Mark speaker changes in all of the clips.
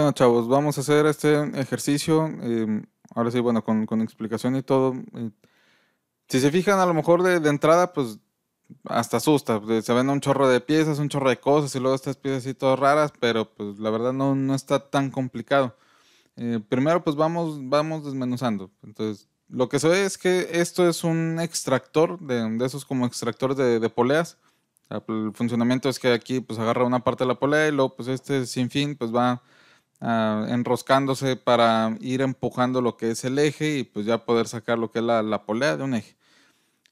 Speaker 1: Bueno chavos? Vamos a hacer este ejercicio. Em, ahora sí, bueno, con, explicación y todo. Eh, si se fijan, a lo mejor de, entrada, pues hasta asusta. Se ven un chorro de piezas, un chorro de cosas y luego estas piezas así todas raras, pero pues la verdad no, no está tan complicado. Eh, primero, pues vamos, vamos desmenuzando. Entonces, lo que se ve es que esto es un extractor de, esos como extractores de, poleas. el funcionamiento es que aquí pues agarra una parte de la polea y luego pues este sin fin pues va Ah, enroscándose para ir empujando lo que es el eje y pues ya poder sacar lo que es la, polea de un eje.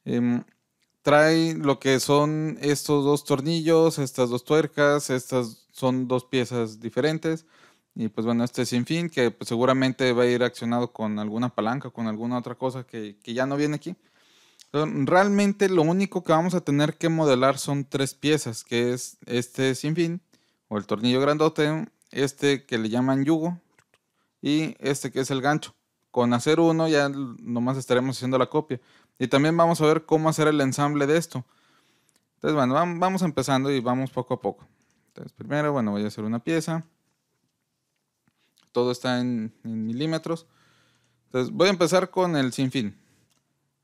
Speaker 1: Em, trae lo que son estos dos tornillos, estas dos tuercas, estas son dos piezas diferentes. Y pues bueno, este sin fin que pues, seguramente va a ir accionado con alguna palanca, con alguna otra cosa que, ya no viene aquí. realmente lo único que vamos a tener que modelar son tres piezas, que es este sin fin o el tornillo grandote, este que le llaman yugo y este que es el gancho. Con hacer uno ya nomás estaremos haciendo la copia. Y también vamos a ver cómo hacer el ensamble de esto. Entonces, bueno, vamos empezando y vamos poco a poco. Entonces, primero, bueno, voy a hacer una pieza. Todo está en, milímetros. Entonces, voy a empezar con el sinfín.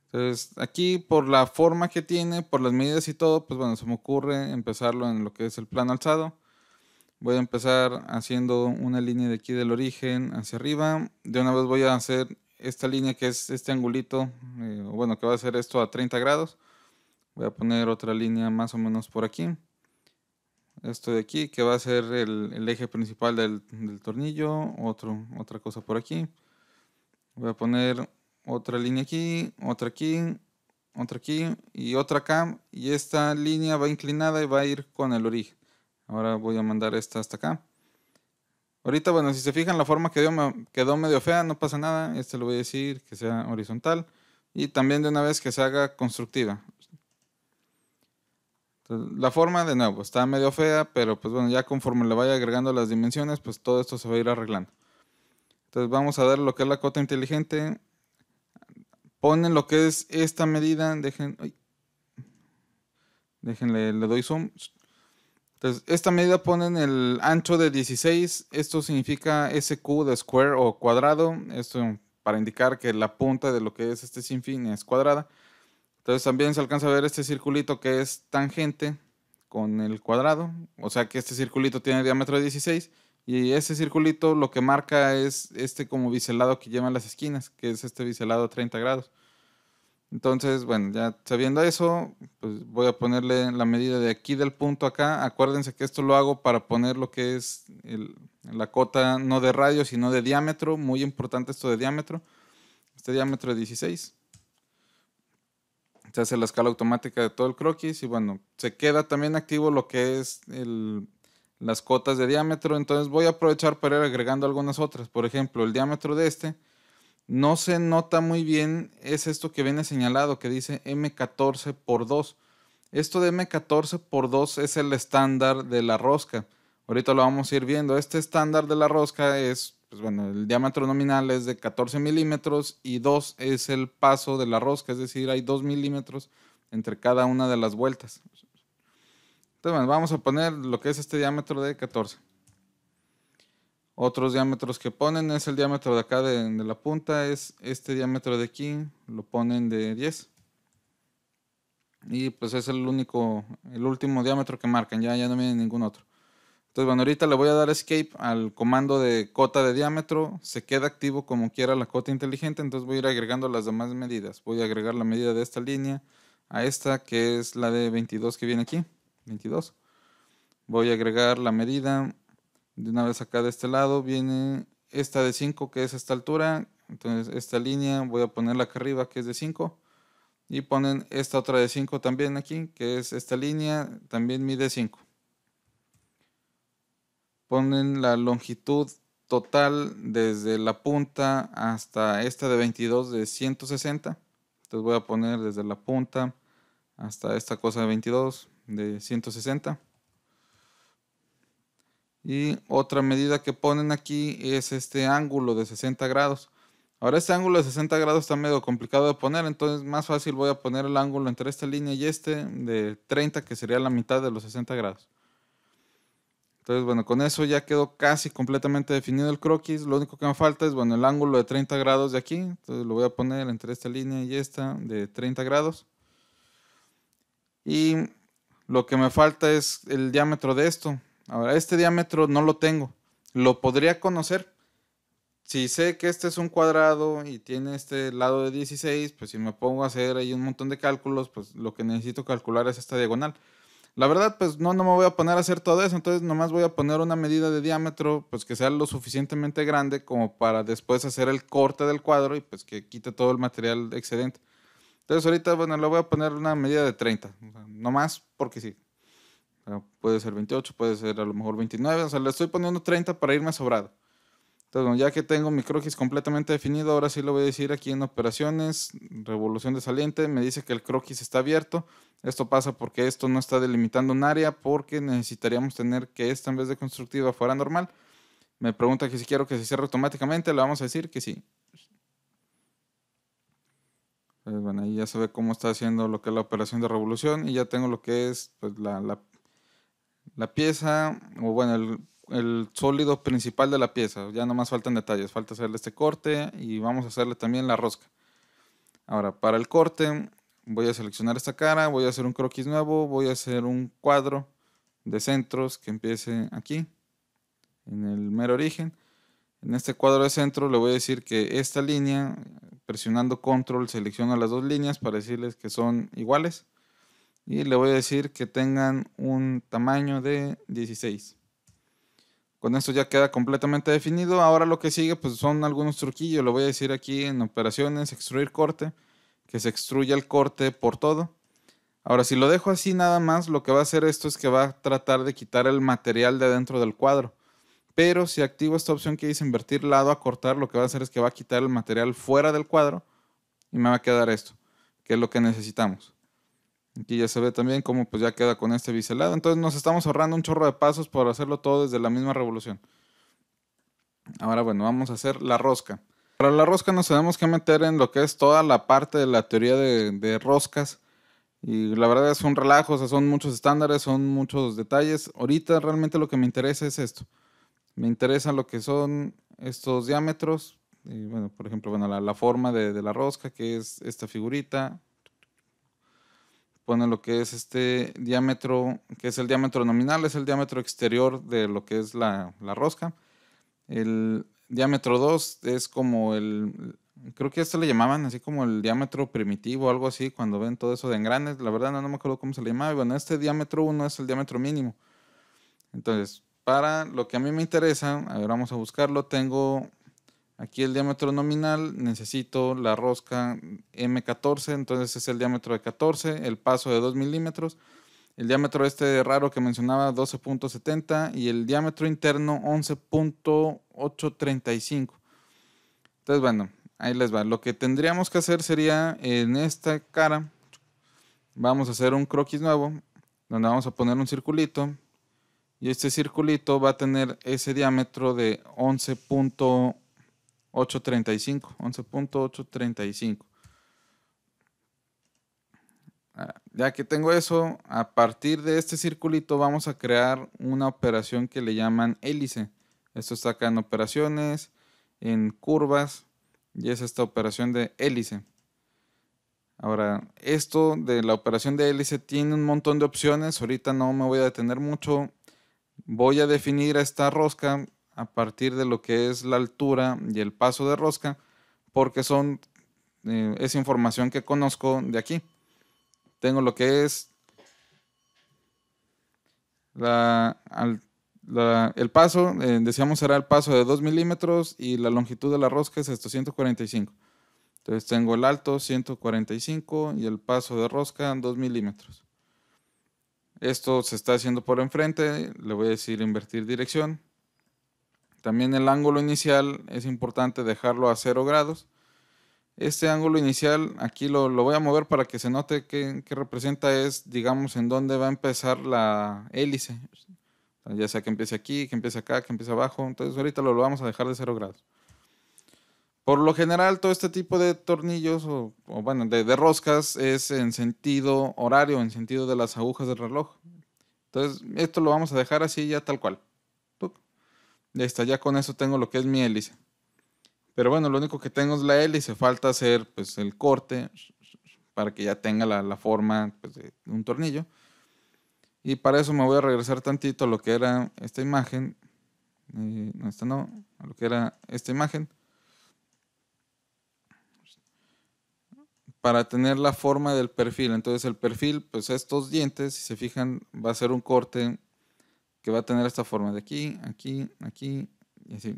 Speaker 1: Entonces, aquí por la forma que tiene, por las medidas y todo, pues bueno, se me ocurre empezarlo en lo que es el plano alzado. Voy a empezar haciendo una línea de aquí del origen hacia arriba. De una vez voy a hacer esta línea que es este angulito, eh, bueno, que va a ser esto a 30 grados. Voy a poner otra línea más o menos por aquí. Esto de aquí, que va a ser el, eje principal del, tornillo. otra cosa por aquí. Voy a poner otra línea aquí, otra aquí, otra aquí y otra acá. Y esta línea va inclinada y va a ir con el origen. Ahora voy a mandar esta hasta acá. Ahorita, bueno, si se fijan, la forma que me quedó medio fea, no pasa nada. Este lo voy a decir que sea horizontal. Y también de una vez que se haga constructiva. la forma, de nuevo, está medio fea, pero pues bueno, ya conforme le vaya agregando las dimensiones, pues todo esto se va a ir arreglando. Entonces vamos a dar lo que es la cota inteligente. Ponen lo que es esta medida. Dejen, déjenle, le doy zoom. Entonces, esta medida pone en el ancho de 16. Esto significa SQ de square o cuadrado. Esto para indicar que la punta de lo que es este sinfín es cuadrada. Entonces también se alcanza a ver este circulito que es tangente con el cuadrado. O sea que este circulito tiene diámetro de 16. Y ese circulito lo que marca es este como biselado que lleva las esquinas, que es este biselado a 30 grados. Entonces, bueno, ya sabiendo eso, pues voy a ponerle la medida de aquí del punto acá. Acuérdense que esto lo hago para poner lo que es la cota no de radio, sino de diámetro. Muy importante esto de diámetro. Este diámetro de 16. Se hace la escala automática de todo el croquis y bueno, se queda también activo lo que es las cotas de diámetro. Entonces voy a aprovechar para ir agregando algunas otras. Por ejemplo, el diámetro de este no se nota muy bien, es esto que viene señalado, que dice M14 por 2. Esto de M14 por 2 es el estándar de la rosca. Ahorita lo vamos a ir viendo. Este estándar de la rosca es, pues bueno, el diámetro nominal es de 14 milímetros y 2 es el paso de la rosca, es decir, hay 2 milímetros entre cada una de las vueltas. Entonces, bueno, vamos a poner lo que es este diámetro de 14. Otros diámetros que ponen es el diámetro de acá de, la punta, es este diámetro de aquí, lo ponen de 10. Y pues es el único, el último diámetro que marcan, ya, ya no viene ningún otro. Entonces, bueno, ahorita le voy a dar escape al comando de cota de diámetro, se queda activo como quiera la cota inteligente, entonces voy a ir agregando las demás medidas. Voy a agregar la medida de esta línea a esta, que es la de 22 que viene aquí, 22. Voy a agregar la medida de una vez acá de este lado viene esta de 5 que es esta altura. Entonces esta línea voy a ponerla acá arriba que es de 5. Y ponen esta otra de 5 también aquí que es esta línea. También mide 5. Ponen la longitud total desde la punta hasta esta de 22 de 160. Entonces voy a poner desde la punta hasta esta cosa de 22 de 160. Y otra medida que ponen aquí es este ángulo de 60 grados. Ahora este ángulo de 60 grados está medio complicado de poner, entonces más fácil voy a poner el ángulo entre esta línea y este de 30, que sería la mitad de los 60 grados. Entonces, bueno, con eso ya quedó casi completamente definido el croquis. Lo único que me falta es, bueno, el ángulo de 30 grados de aquí. Entonces lo voy a poner entre esta línea y esta de 30 grados. Y lo que me falta es el diámetro de esto. Ahora, este diámetro no lo tengo. Lo podría conocer. Si sé que este es un cuadrado y tiene este lado de 16, pues si me pongo a hacer ahí un montón de cálculos, pues lo que necesito calcular es esta diagonal. La verdad, pues no, no me voy a poner a hacer todo eso, entonces nomás voy a poner una medida de diámetro, pues que sea lo suficientemente grande como para después hacer el corte del cuadro y pues que quite todo el material excedente. Entonces ahorita, bueno, le voy a poner una medida de 30, nomás porque sí. Ah, puede ser 28, puede ser a lo mejor 29. O sea, le estoy poniendo 30 para irme sobrado. Entonces, ya que tengo mi croquis completamente definido, ahora sí lo voy a decir aquí en operaciones, revolución de saliente, me dice que el croquis está abierto. Esto pasa porque esto no está delimitando un área, porque necesitaríamos tener que esta en vez de constructiva fuera normal. Me pregunta que si quiero que se cierre automáticamente, le vamos a decir que sí. Pues, bueno, ahí ya se ve cómo está haciendo lo que es la operación de revolución y ya tengo lo que es pues, la la pieza, o bueno, el, sólido principal de la pieza. Ya nomás faltan detalles. Falta hacerle este corte y vamos a hacerle también la rosca. Ahora, para el corte, voy a seleccionar esta cara, voy a hacer un croquis nuevo, voy a hacer un cuadro de centros que empiece aquí, en el mero origen. En este cuadro de centro le voy a decir que esta línea, presionando control, selecciona las dos líneas para decirles que son iguales y le voy a decir que tengan un tamaño de 16. Con esto ya queda completamente definido. Ahora lo que sigue pues son algunos truquillos. Lo voy a decir aquí en operaciones, extruir corte, que se extruya el corte por todo. Ahora si lo dejo así nada más, lo que va a hacer esto es que va a tratar de quitar el material de dentro del cuadro. Pero si activo esta opción que dice invertir lado a cortar, lo que va a hacer es que va a quitar el material fuera del cuadro y me va a quedar esto, que es lo que necesitamos. Aquí ya se ve también cómo pues ya queda con este biselado. Entonces nos estamos ahorrando un chorro de pasos para hacerlo todo desde la misma revolución. Ahora bueno, vamos a hacer la rosca. Para la rosca nos tenemos que meter en lo que es toda la parte de la teoría de, de roscas. Y la verdad es un relajo, o sea, son muchos estándares, son muchos detalles. Ahorita realmente lo que me interesa es esto. Me interesa lo que son estos diámetros. Y bueno, por ejemplo, bueno, la, forma de, de la rosca, que es esta figurita, pone lo que es este diámetro, que es el diámetro nominal, es el diámetro exterior de lo que es la, rosca. El diámetro 2 es como el, creo que esto le llamaban así como el diámetro primitivo, o algo así, cuando ven todo eso de engranes, la verdad no, me acuerdo cómo se le llamaba, bueno, este diámetro 1 es el diámetro mínimo. Entonces, para lo que a mí me interesa, a ver, vamos a buscarlo, tengo Aquí el diámetro nominal, necesito la rosca M14, entonces es el diámetro de 14, el paso de 2 milímetros, el diámetro este raro que mencionaba 12.70 y el diámetro interno 11.835. Entonces, bueno, ahí les va. Lo que tendríamos que hacer sería en esta cara, vamos a hacer un croquis nuevo, donde vamos a poner un circulito y este circulito va a tener ese diámetro de 11.835. 8.35, 11.835. Ah, ya que tengo eso, a partir de este circulito vamos a crear una operación que le llaman hélice. Esto está acá en operaciones, en curvas, y es esta operación de hélice. Ahora, esto de la operación de hélice tiene un montón de opciones. Ahorita no me voy a detener mucho. Voy a definir esta rosca a partir de lo que es la altura y el paso de rosca, porque son, esa eh, es información que conozco de aquí. Tengo lo que es el paso, eh, decíamos será el paso de 2 milímetros y la longitud de la rosca es esto, 145. Entonces tengo el alto 145 y el paso de rosca 2 milímetros. Esto se está haciendo por enfrente, le voy a decir invertir dirección. También el ángulo inicial es importante dejarlo a 0 grados. Este ángulo inicial aquí lo, voy a mover para que se note que, representa es, digamos, en dónde va a empezar la hélice. Ya sea que empiece aquí, que empiece acá, que empiece abajo. Entonces ahorita lo, lo vamos a dejar de 0 grados. Por lo general, todo este tipo de tornillos o, bueno, de, de, roscas es en sentido horario, en sentido de las agujas del reloj. Entonces, esto lo vamos a dejar así ya tal cual está ya con eso tengo lo que es mi hélice. Pero bueno, lo único que tengo es la hélice, falta hacer pues el corte para que ya tenga la, forma pues, de un tornillo. Y para eso me voy a regresar tantito a lo que era esta imagen. Eh, no, esta no, a lo que era esta imagen. Para tener la forma del perfil. Entonces el perfil, pues estos dientes, si se fijan, va a ser un corte que va a tener esta forma de aquí, aquí, aquí, y así.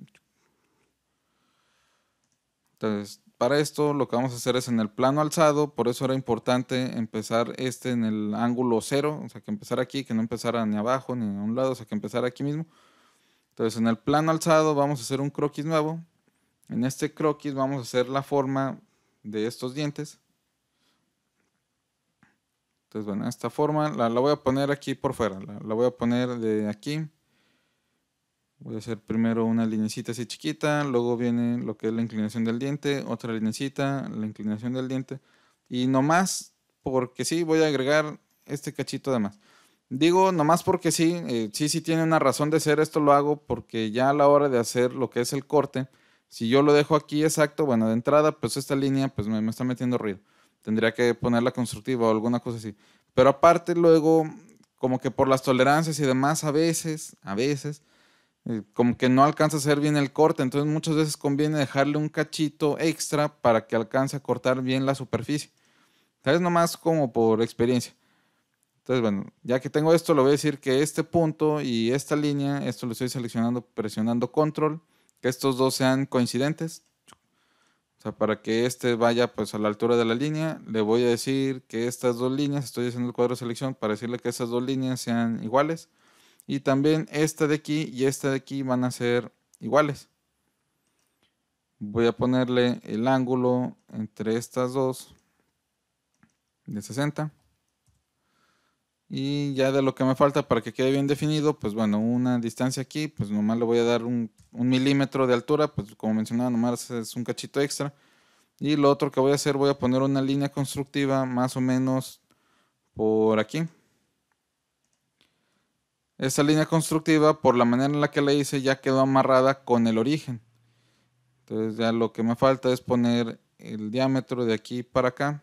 Speaker 1: Entonces, para esto lo que vamos a hacer es en el plano alzado, por eso era importante empezar este en el ángulo cero, o sea, que empezar aquí, que no empezara ni abajo ni a un lado, o sea, que empezara aquí mismo. Entonces, en el plano alzado vamos a hacer un croquis nuevo. En este croquis vamos a hacer la forma de estos dientes. Entonces, bueno, esta forma la, voy a poner aquí por fuera. La, voy a poner de aquí. Voy a hacer primero una linecita así chiquita. Luego viene lo que es la inclinación del diente. Otra linecita, la inclinación del diente. Y nomás porque sí, voy a agregar este cachito de más. Digo nomás porque sí, eh, sí, sí tiene una razón de ser. Esto lo hago porque ya a la hora de hacer lo que es el corte, si yo lo dejo aquí exacto, bueno, de entrada, pues esta línea pues me, me está metiendo ruido tendría que ponerla constructiva o alguna cosa así. Pero aparte luego, como que por las tolerancias y demás, a veces, a veces, eh, como que no alcanza a hacer bien el corte, entonces muchas veces conviene dejarle un cachito extra para que alcance a cortar bien la superficie. ¿Sabes? Nomás como por experiencia. Entonces, bueno, ya que tengo esto, le voy a decir que este punto y esta línea, esto lo estoy seleccionando presionando control, que estos dos sean coincidentes sea, para que este vaya pues a la altura de la línea, le voy a decir que estas dos líneas, estoy haciendo el cuadro de selección para decirle que estas dos líneas sean iguales. Y también esta de aquí y esta de aquí van a ser iguales. Voy a ponerle el ángulo entre estas dos de 60. Y ya de lo que me falta para que quede bien definido, pues bueno, una distancia aquí, pues nomás le voy a dar un, milímetro de altura, pues como mencionaba, nomás es un cachito extra. Y lo otro que voy a hacer, voy a poner una línea constructiva más o menos por aquí. Esa línea constructiva, por la manera en la que la hice, ya quedó amarrada con el origen. Entonces ya lo que me falta es poner el diámetro de aquí para acá.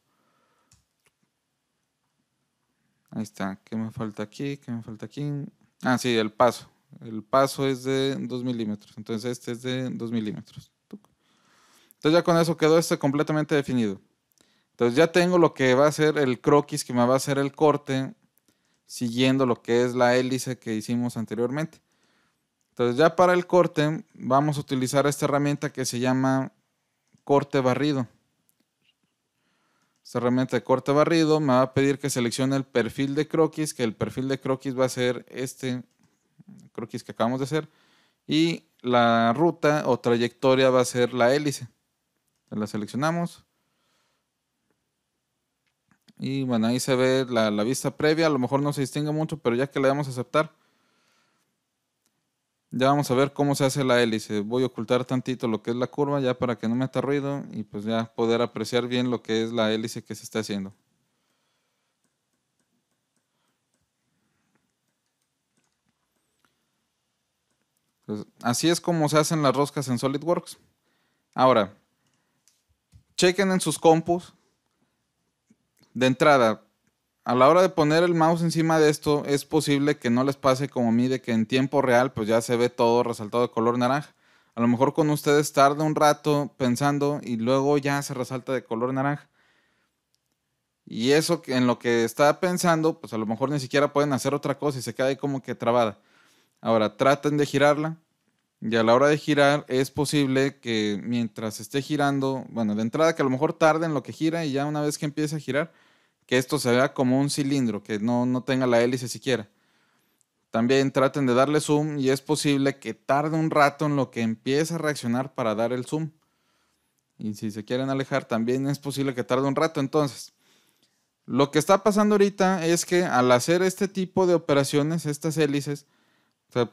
Speaker 1: Ahí está. ¿Qué me falta aquí? ¿Qué me falta aquí? Ah, sí, el paso. El paso es de 2 milímetros. Entonces este es de 2 milímetros. Entonces ya con eso quedó este completamente definido. Entonces ya tengo lo que va a ser el croquis que me va a hacer el corte siguiendo lo que es la hélice que hicimos anteriormente. Entonces ya para el corte vamos a utilizar esta herramienta que se llama corte barrido esta herramienta de corte barrido me va a pedir que seleccione el perfil de croquis, que el perfil de croquis va a ser este croquis que acabamos de hacer, y la ruta o trayectoria va a ser la hélice. La seleccionamos. Y bueno, ahí se ve la, la vista previa, a lo mejor no se distingue mucho, pero ya que le damos a aceptar, ya vamos a ver cómo se hace la hélice. Voy a ocultar tantito lo que es la curva ya para que no me meta ruido y pues ya poder apreciar bien lo que es la hélice que se está haciendo. Pues, así es como se hacen las roscas en SolidWorks. Ahora, chequen en sus compus. De entrada, a la hora de poner el mouse encima de esto, es posible que no les pase como a mí de que en tiempo real pues ya se ve todo resaltado de color naranja. A lo mejor con ustedes tarda un rato pensando y luego ya se resalta de color naranja. Y eso en lo que está pensando, pues a lo mejor ni siquiera pueden hacer otra cosa y se queda como que trabada. Ahora traten de girarla y a la hora de girar es posible que mientras esté girando, bueno, de entrada que a lo mejor tarde en lo que gira y ya una vez que empiece a girar, que esto se vea como un cilindro, que no, tenga la hélice siquiera. También traten de darle zoom y es posible que tarde un rato en lo que empiece a reaccionar para dar el zoom. Y si se quieren alejar, también es posible que tarde un rato. Entonces, lo que está pasando ahorita es que al hacer este tipo de operaciones, estas hélices,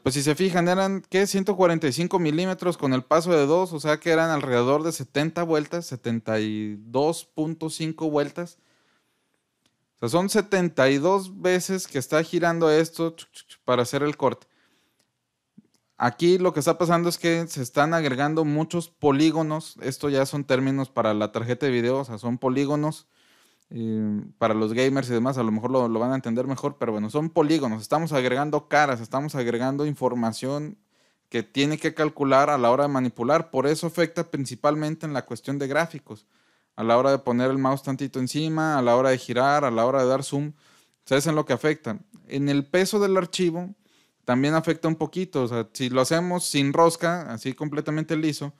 Speaker 1: pues si se fijan, eran ¿qué? 145 milímetros con el paso de 2, o sea que eran alrededor de 70 vueltas, 72.5 vueltas o sea, son 72 veces que está girando esto para hacer el corte. Aquí lo que está pasando es que se están agregando muchos polígonos. Esto ya son términos para la tarjeta de video, o sea, son polígonos. Eh, para los gamers y demás, a lo mejor lo, van a entender mejor, pero bueno, son polígonos. Estamos agregando caras, estamos agregando información que tiene que calcular a la hora de manipular. Por eso afecta principalmente en la cuestión de gráficos a la hora de poner el mouse tantito encima, a la hora de girar, a la hora de dar zoom. ¿Sabes en lo que afecta? En el peso del archivo también afecta un poquito. O sea, si lo hacemos sin rosca, así completamente liso,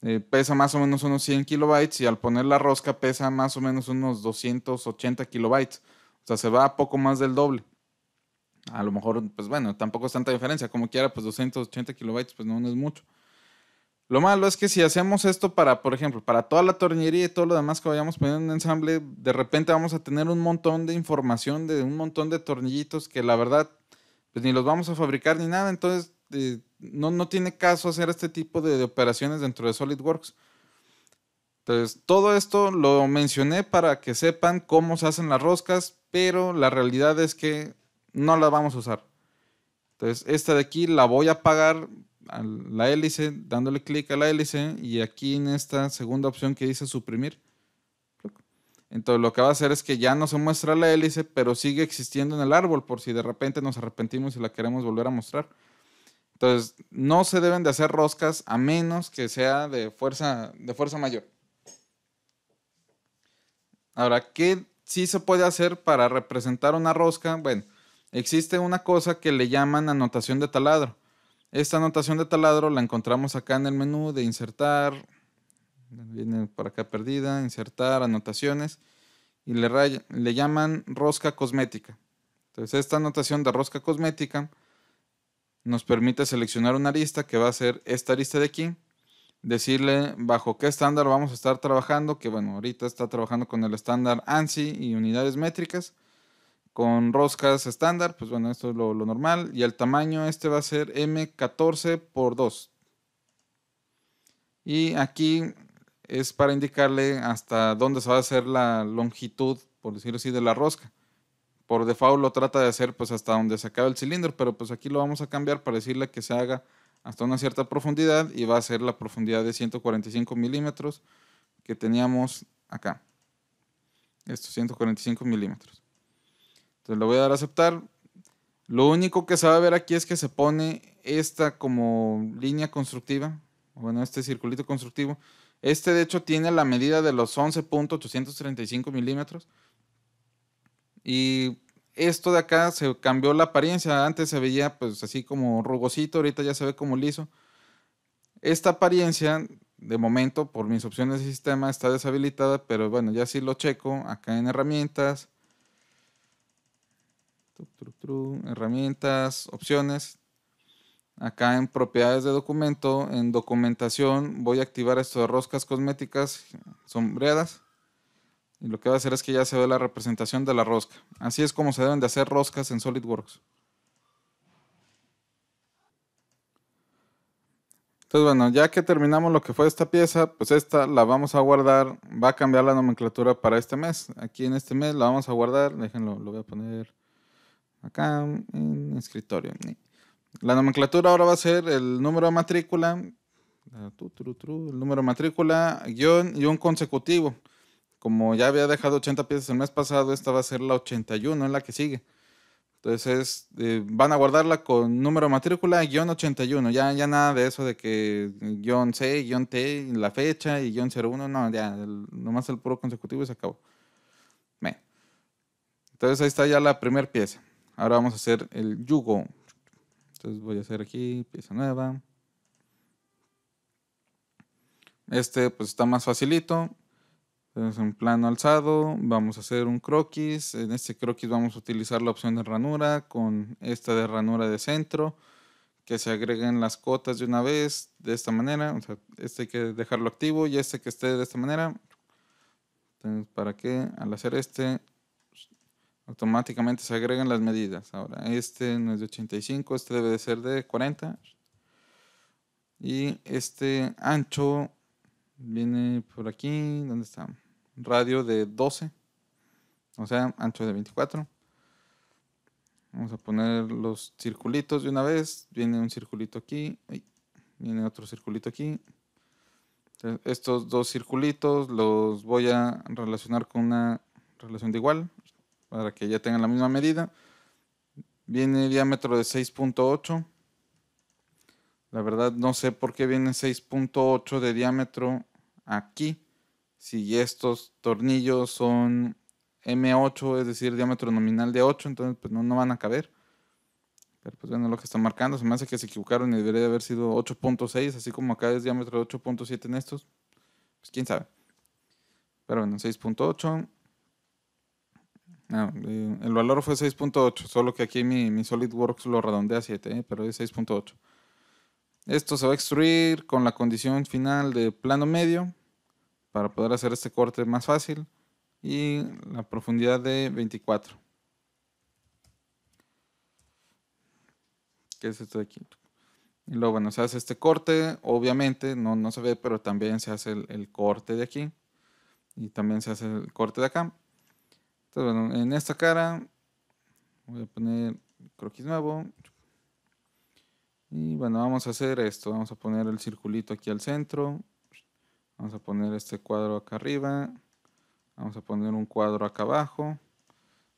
Speaker 1: eh, pesa más o menos unos 100 kilobytes y al poner la rosca pesa más o menos unos 280 kilobytes. O sea, se va a poco más del doble. A lo mejor, pues bueno, tampoco es tanta diferencia. Como quiera, pues 280 kilobytes, pues no es mucho. Lo malo es que si hacemos esto para, por ejemplo, para toda la tornillería y todo lo demás que vayamos poniendo en un ensamble, de repente vamos a tener un montón de información de un montón de tornillitos que la verdad, pues ni los vamos a fabricar ni nada. Entonces, eh, no, tiene caso hacer este tipo de, operaciones dentro de SolidWorks. Entonces, todo esto lo mencioné para que sepan cómo se hacen las roscas, pero la realidad es que no las vamos a usar. Entonces, esta de aquí la voy a pagar la hélice, dándole clic a la hélice y aquí en esta segunda opción que dice suprimir. Entonces lo que va a hacer es que ya no se muestra la hélice, pero sigue existiendo en el árbol por si de repente nos arrepentimos y la queremos volver a mostrar. Entonces no se deben de hacer roscas a menos que sea de fuerza, de fuerza mayor. Ahora, ¿qué sí se puede hacer para representar una rosca? Bueno, existe una cosa que le llaman anotación de taladro. Esta anotación de taladro la encontramos acá en el menú de insertar, viene para acá perdida, insertar, anotaciones, y le, le llaman rosca cosmética. Entonces esta anotación de rosca cosmética nos permite seleccionar una arista que va a ser esta lista de aquí, decirle bajo qué estándar vamos a estar trabajando, que bueno, ahorita está trabajando con el estándar ANSI y unidades métricas con roscas estándar, pues bueno, esto es lo, normal. Y el tamaño este va a ser M14 por 2. Y aquí es para indicarle hasta dónde se va a hacer la longitud, por decirlo así, de la rosca. Por default lo trata de hacer pues hasta donde se acaba el cilindro, pero pues aquí lo vamos a cambiar para decirle que se haga hasta una cierta profundidad y va a ser la profundidad de 145 milímetros que teníamos acá. Esto, 145 milímetros. Entonces le voy a dar a aceptar. Lo único que se va a ver aquí es que se pone esta como línea constructiva, bueno, este circulito constructivo. Este de hecho tiene la medida de los 11.835 milímetros. Y esto de acá se cambió la apariencia. Antes se veía pues así como rugosito, ahorita ya se ve como liso. Esta apariencia, de momento, por mis opciones de sistema, está deshabilitada, pero bueno, ya sí lo checo acá en herramientas, herramientas, opciones. Acá en propiedades de documento, en documentación, voy a activar esto de roscas cosméticas sombreadas. Y lo que va a hacer es que ya se ve la representación de la rosca. Así es como se deben de hacer roscas en SolidWorks. Entonces, bueno, ya que terminamos lo que fue esta pieza, pues esta la vamos a guardar. Va a cambiar la nomenclatura para este mes. Aquí en este mes la vamos a guardar. Déjenlo, lo voy a poner acá en escritorio. La nomenclatura ahora va a ser el número de matrícula, el número de matrícula, guión y un consecutivo. Como ya había dejado 80 piezas el mes pasado, esta va a ser la 81, es la que sigue. Entonces, eh, van a guardarla con número de matrícula, guión 81. Ya, ya nada de eso de que guión C, guión T, la fecha y guión 01. No, ya, nomás el puro consecutivo y se acabó. Entonces, ahí está ya la primera pieza. Ahora vamos a hacer el yugo. Entonces voy a hacer aquí pieza nueva. Este pues está más facilito. Es un plano alzado, vamos a hacer un croquis. En este croquis vamos a utilizar la opción de ranura con esta de ranura de centro, que se agreguen las cotas de una vez de esta manera. este hay que dejarlo activo y este que esté de esta manera. Entonces, para que al hacer este automáticamente se agregan las medidas. Ahora, este no es de 85, este debe de ser de 40. Y este ancho viene por aquí, ¿dónde está? Radio de 12, o sea, ancho de 24. Vamos a poner los circulitos de una vez. Viene un circulito aquí, viene otro circulito aquí. estos dos circulitos los voy a relacionar con una relación de igual para que ya tengan la misma medida. Viene el diámetro de 6.8. La verdad no sé por qué viene 6.8 de diámetro aquí. Si estos tornillos son M8, es decir, diámetro nominal de 8, entonces pues, no, no van a caber. Pero pues bueno, lo que están marcando, se me hace que se equivocaron y debería haber sido 8.6, así como acá es diámetro de 8.7 en estos. Pues quién sabe. Pero bueno, 6.8. Eh, el valor fue 6.8, solo que aquí mi, mi, SolidWorks lo redondea a 7, eh, pero es 6.8. Esto se va a extruir con la condición final de plano medio para poder hacer este corte más fácil y la profundidad de 24. ¿Qué es esto de aquí? Y luego, bueno, se hace este corte, obviamente, no, se ve, pero también se hace el corte de aquí y también se hace el corte de acá entonces, bueno, en esta cara voy a poner croquis nuevo. Y bueno, vamos a hacer esto. Vamos a poner el circulito aquí al centro. Vamos a poner este cuadro acá arriba. Vamos a poner un cuadro acá abajo.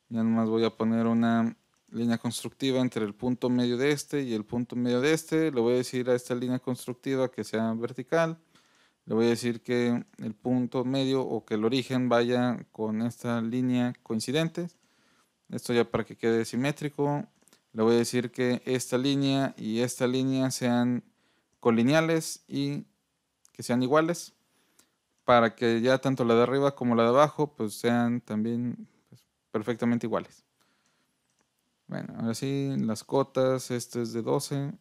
Speaker 1: Ya nomás voy a poner una línea constructiva entre el punto medio de este y el punto medio de este. Le voy a decir a esta línea constructiva que sea vertical le voy a decir que el punto medio o que el origen vaya con esta línea coincidente. Esto ya para que quede simétrico. Le voy a decir que esta línea y esta línea sean colineales y que sean iguales. Para que ya tanto la de arriba como la de abajo pues sean también pues, perfectamente iguales. Bueno, ahora sí, las cotas, esto es de 12.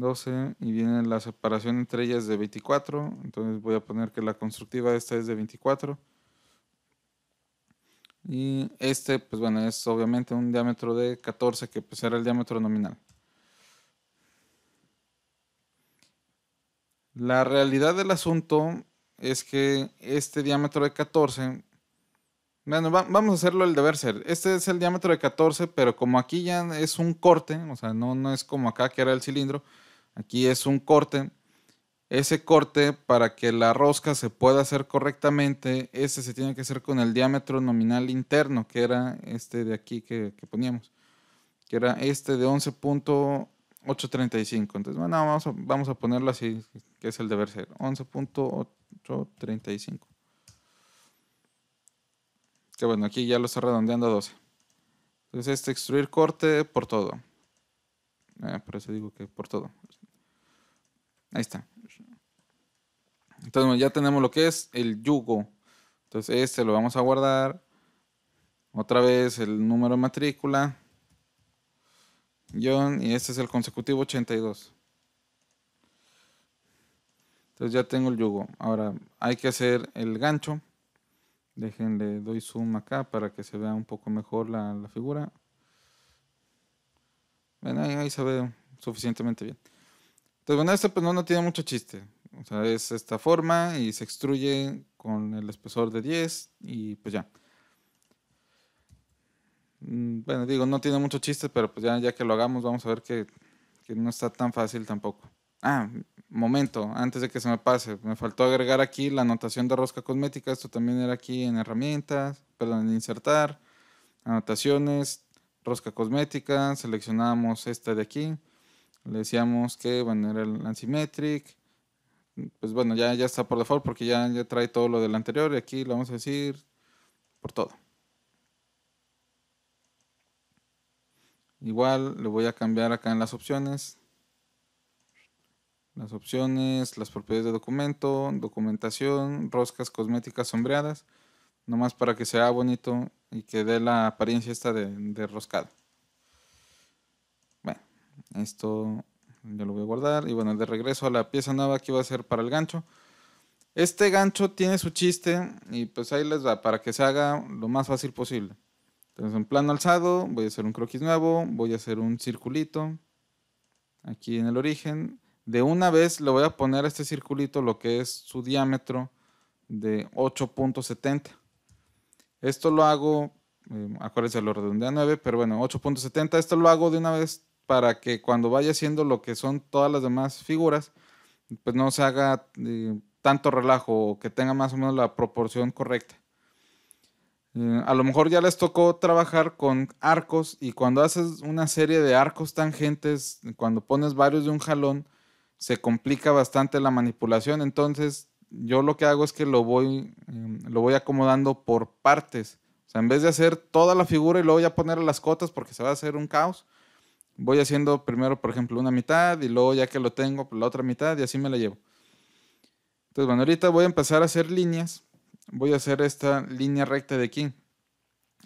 Speaker 1: 12 y viene la separación entre ellas de 24, entonces voy a poner que la constructiva esta es de 24. Y este, pues bueno, es obviamente un diámetro de 14, que pues era el diámetro nominal. La realidad del asunto es que este diámetro de 14, bueno, vamos a hacerlo el deber ser. Este es el diámetro de 14, pero como aquí ya es un corte, o sea, no, no es como acá que era el cilindro, Aquí es un corte. Ese corte, para que la rosca se pueda hacer correctamente, ese se tiene que hacer con el diámetro nominal interno, que era este de aquí que, poníamos, que era este de 11.835. Entonces, bueno, vamos a, ponerlo así, que es el deber ser, 11.835. Que bueno, aquí ya lo está redondeando a 12. Entonces, este extruir corte por todo. Ah, por eso digo que por todo. Ahí está. Entonces ya tenemos lo que es el yugo. Entonces este lo vamos a guardar. Otra vez el número de matrícula. John y este es el consecutivo 82. Entonces ya tengo el yugo. Ahora hay que hacer el gancho. Déjenle, doy zoom acá para que se vea un poco mejor la, figura. ahí se ve suficientemente bien. Entonces, bueno, este pues no, no tiene mucho chiste. O sea, es esta forma y se extruye con el espesor de 10 y pues ya. Mm, bueno, digo, no tiene mucho chiste, pero pues ya, ya que lo hagamos vamos a ver que, que no está tan fácil tampoco. Ah, momento, antes de que se me pase, me faltó agregar aquí la anotación de rosca cosmética. Esto también era aquí en herramientas, perdón, en insertar, anotaciones, rosca cosmética. Seleccionamos esta de aquí. Le decíamos que, bueno, era el Ansimetric. Pues bueno, ya, ya está por default porque ya, ya trae todo lo del anterior y aquí lo vamos a decir por todo. Igual le voy a cambiar acá en las opciones. Las opciones, las propiedades de documento, documentación, roscas cosméticas sombreadas. Nomás para que sea bonito y que dé la apariencia esta de roscado. Esto ya lo voy a guardar. Y bueno, de regreso a la pieza nueva que iba a ser para el gancho. Este gancho tiene su chiste y pues ahí les va para que se haga lo más fácil posible. Entonces un plano alzado voy a hacer un croquis nuevo, voy a hacer un circulito aquí en el origen. De una vez le voy a poner a este circulito lo que es su diámetro de 8.70. Esto lo hago, eh, acuérdense, lo redondea a 9, pero bueno, 8.70. Esto lo hago de una vez para que cuando vaya haciendo lo que son todas las demás figuras, pues no se haga eh, tanto relajo, o que tenga más o menos la proporción correcta. Eh, a lo mejor ya les tocó trabajar con arcos y cuando haces una serie de arcos tangentes, cuando pones varios de un jalón, se complica bastante la manipulación. Entonces yo lo que hago es que lo voy, em, lo voy acomodando por partes. O sea, en vez de hacer toda la figura y luego ya poner las cotas porque se va a hacer un caos, voy haciendo primero, por ejemplo, una mitad y luego ya que lo tengo, pues, la otra mitad y así me la llevo. Entonces, bueno, ahorita voy a empezar a hacer líneas. Voy a hacer esta línea recta de aquí.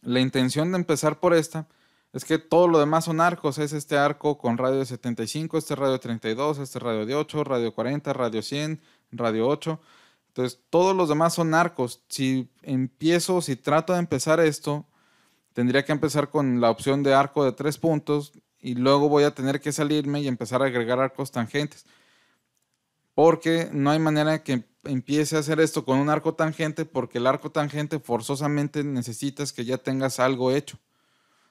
Speaker 1: La intención de empezar por esta es que todo lo demás son arcos. Es este arco con radio de 75, este radio de 32, este radio de 8, radio 40, radio 100, radio 8. Entonces, todos los demás son arcos. Si empiezo, si trato de empezar esto, tendría que empezar con la opción de arco de tres puntos, y luego voy a tener que salirme y empezar a agregar arcos tangentes. Porque no hay manera que empiece a hacer esto con un arco tangente porque el arco tangente forzosamente necesitas que ya tengas algo hecho.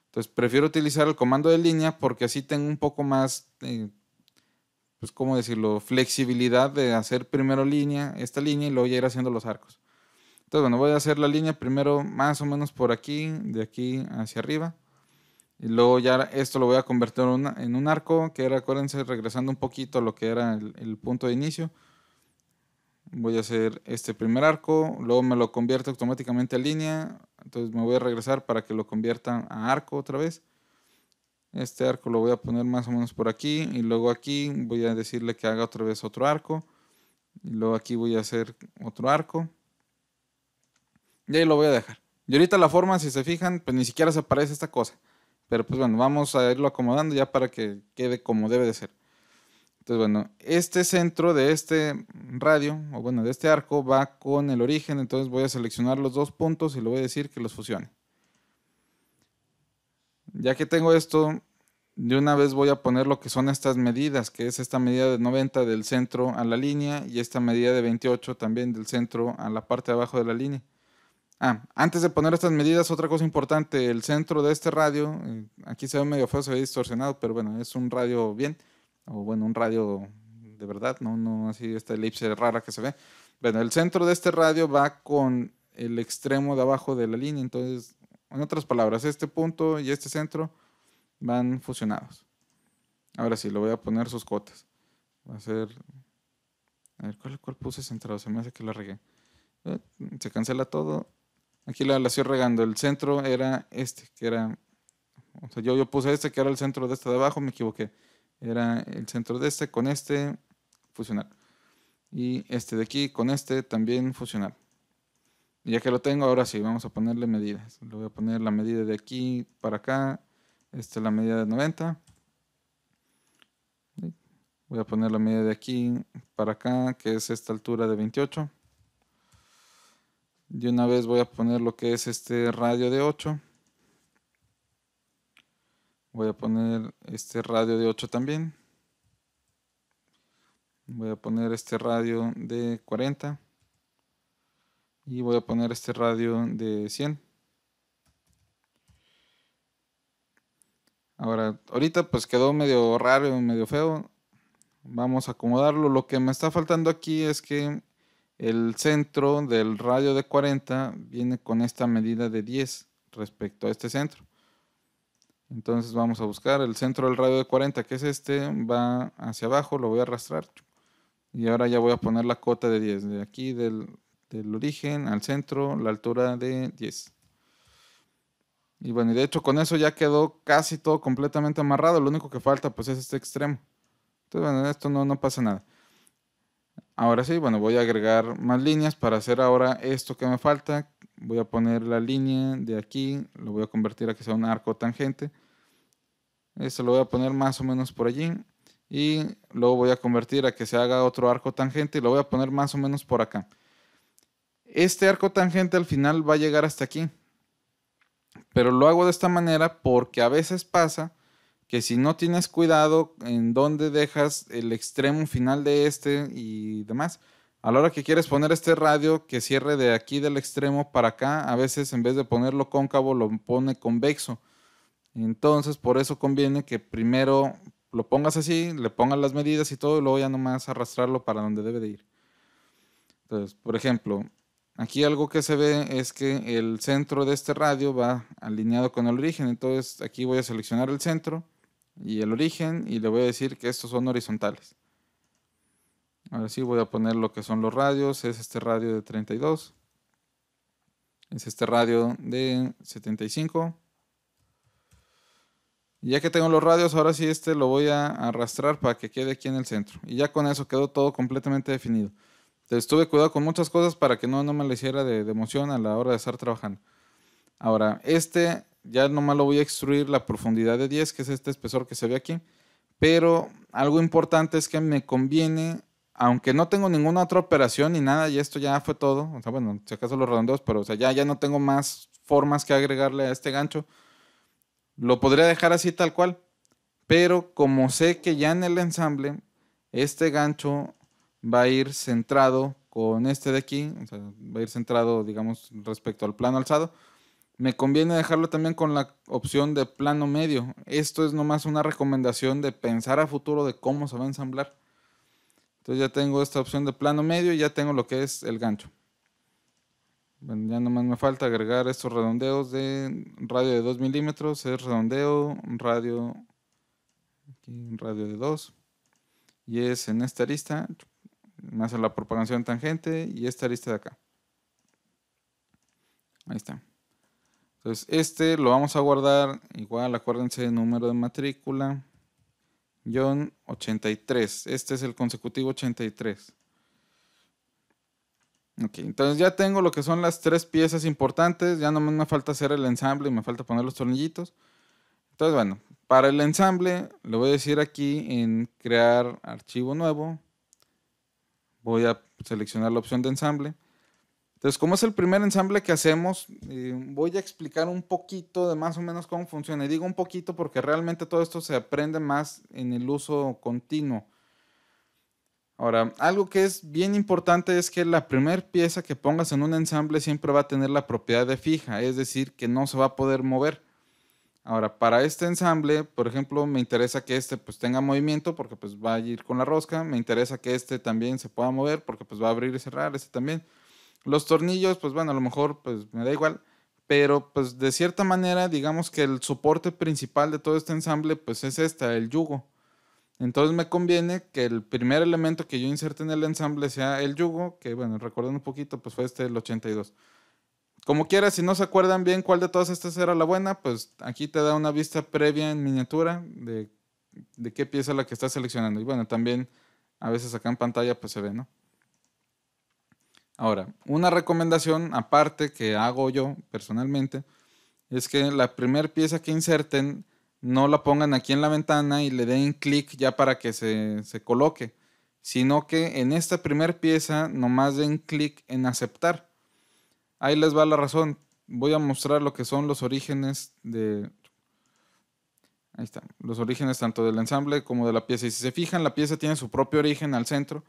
Speaker 1: Entonces prefiero utilizar el comando de línea porque así tengo un poco más, pues cómo decirlo, flexibilidad de hacer primero línea, esta línea y luego ya ir haciendo los arcos. Entonces bueno, voy a hacer la línea primero más o menos por aquí, de aquí hacia arriba. Y luego ya esto lo voy a convertir en, un arco, que era, acuérdense, regresando un poquito a lo que era el, punto de inicio. Voy a hacer este primer arco, luego me lo convierte automáticamente a línea, entonces me voy a regresar para que lo convierta a arco otra vez. Este arco lo voy a poner más o menos por aquí y luego aquí voy a decirle que haga otra vez otro arco. Y luego aquí voy a hacer otro arco. Y ahí lo voy a dejar. Y ahorita la forma, si se fijan, pues ni siquiera se aparece esta cosa. Pero pues bueno, vamos a irlo acomodando ya para que quede como debe de ser. Entonces bueno, este centro de este radio, o bueno, de este arco va con el origen, entonces voy a seleccionar los dos puntos y le voy a decir que los fusione. Ya que tengo esto, de una vez voy a poner lo que son estas medidas, que es esta medida de 90 del centro a la línea y esta medida de 28 también del centro a la parte de abajo de la línea. Ah, antes de poner estas medidas, otra cosa importante, el centro de este radio, eh, aquí se ve medio feo, se ve distorsionado, pero bueno, es un radio bien, o bueno, un radio de verdad, no, no así esta elipse rara que se ve. Bueno, el centro de este radio va con el extremo de abajo de la línea, entonces, en otras palabras, este punto y este centro van fusionados. Ahora sí, le voy a poner sus cotas. Va a ser... A ver, ¿cuál, cuál puse centrado? Se me hace que la regué. Eh, se cancela todo. Aquí la, estoy regando. El centro era este, que era. O sea, yo, yo puse este, que era el centro de este de abajo, me equivoqué. Era el centro de este con este, fusionar. Y este de aquí con este también fusionar. Y ya que lo tengo, ahora sí, vamos a ponerle medidas. Le voy a poner la medida de aquí para acá. Esta es la medida de 90. Voy a poner la medida de aquí para acá, que es esta altura de 28. De una vez voy a poner lo que es este radio de 8. Voy a poner este radio de 8 también. Voy a poner este radio de 40. Y voy a poner este radio de 100. Ahora, ahorita pues quedó medio raro, medio feo. Vamos a acomodarlo. Lo que me está faltando aquí es que el centro del radio de 40 viene con esta medida de 10 respecto a este centro. Entonces vamos a buscar el centro del radio de 40, que es este, va hacia abajo, lo voy a arrastrar. Y ahora ya voy a poner la cota de 10, de aquí del, origen al centro, la altura de 10. Y bueno, y de hecho con eso ya quedó casi todo completamente amarrado, lo único que falta pues es este extremo. Entonces bueno, esto no, no pasa nada. Ahora sí, bueno, voy a agregar más líneas para hacer ahora esto que me falta. Voy a poner la línea de aquí, lo voy a convertir a que sea un arco tangente. Esto lo voy a poner más o menos por allí. Y luego voy a convertir a que se haga otro arco tangente y lo voy a poner más o menos por acá. Este arco tangente al final va a llegar hasta aquí. Pero lo hago de esta manera porque a veces pasa que si no tienes cuidado en dónde dejas el extremo final de este y demás. A la hora que quieres poner este radio que cierre de aquí del extremo para acá, a veces en vez de ponerlo cóncavo lo pone convexo. Entonces, por eso conviene que primero lo pongas así, le pongas las medidas y todo, y luego ya nomás arrastrarlo para donde debe de ir. Entonces, por ejemplo, aquí algo que se ve es que el centro de este radio va alineado con el origen. Entonces, aquí voy a seleccionar el centro y el origen y le voy a decir que estos son horizontales. Ahora sí voy a poner lo que son los radios. Es este radio de 32. Es este radio de 75. Y ya que tengo los radios, ahora sí este lo voy a arrastrar para que quede aquí en el centro. Y ya con eso quedó todo completamente definido. Entonces tuve cuidado con muchas cosas para que no, no me le hiciera de, de emoción a la hora de estar trabajando. Ahora, este ya nomás lo voy a extruir la profundidad de 10, que es este espesor que se ve aquí. Pero algo importante es que me conviene, aunque no tengo ninguna otra operación ni nada, y esto ya fue todo, o sea, bueno, si acaso los redondeos, pero o sea, ya, ya no tengo más formas que agregarle a este gancho. Lo podría dejar así tal cual, pero como sé que ya en el ensamble, este gancho va a ir centrado con este de aquí, va a ir centrado, digamos, respecto al plano alzado me conviene dejarlo también con la opción de plano medio. Esto es nomás una recomendación de pensar a futuro de cómo se va a ensamblar. Entonces ya tengo esta opción de plano medio y ya tengo lo que es el gancho. Bueno, ya nomás me falta agregar estos redondeos de radio de 2 milímetros, es redondeo, radio, radio de 2. Y es en esta arista, me hace la propagación tangente y esta arista de acá. Ahí está. Entonces, este lo vamos a guardar. Igual, acuérdense el número de matrícula. John 83. Este es el consecutivo 83. entonces ya tengo lo que son las tres piezas importantes. Ya no me falta hacer el ensamble y me falta poner los tornillitos. Entonces, bueno, para el ensamble le voy a decir aquí en crear archivo nuevo. Voy a seleccionar la opción de ensamble. Entonces, como es el primer ensamble que hacemos, voy a explicar un poquito de más o menos cómo funciona. Y digo un poquito porque realmente todo esto se aprende más en el uso continuo. Ahora, algo que es bien importante es que la primera pieza que pongas en un ensamble siempre va a tener la propiedad de fija, es decir, que no se va a poder mover. Ahora, para este ensamble, por ejemplo, me interesa que este pues tenga movimiento porque pues va a ir con la rosca, me interesa que este también se pueda mover porque pues va a abrir y cerrar, este también. Los tornillos, pues bueno, a lo mejor pues me da igual, pero pues de cierta manera digamos que el soporte principal de todo este ensamble pues es esta, el yugo. Entonces me conviene que el primer elemento que yo inserte en el ensamble sea el yugo, que bueno, recordando un poquito, pues fue este el 82. Como quieras, si no se acuerdan bien cuál de todas estas era la buena, pues aquí te da una vista previa en miniatura de, de qué pieza la que estás seleccionando. Y bueno, también a veces acá en pantalla pues se ve, ¿no? Ahora, una recomendación aparte que hago yo personalmente es que la primera pieza que inserten no la pongan aquí en la ventana y le den clic ya para que se, coloque, sino que en esta primera pieza nomás den clic en aceptar. Ahí les va la razón. Voy a mostrar lo que son los orígenes de... Ahí está. los orígenes tanto del ensamble como de la pieza. Y si se fijan, la pieza tiene su propio origen al centro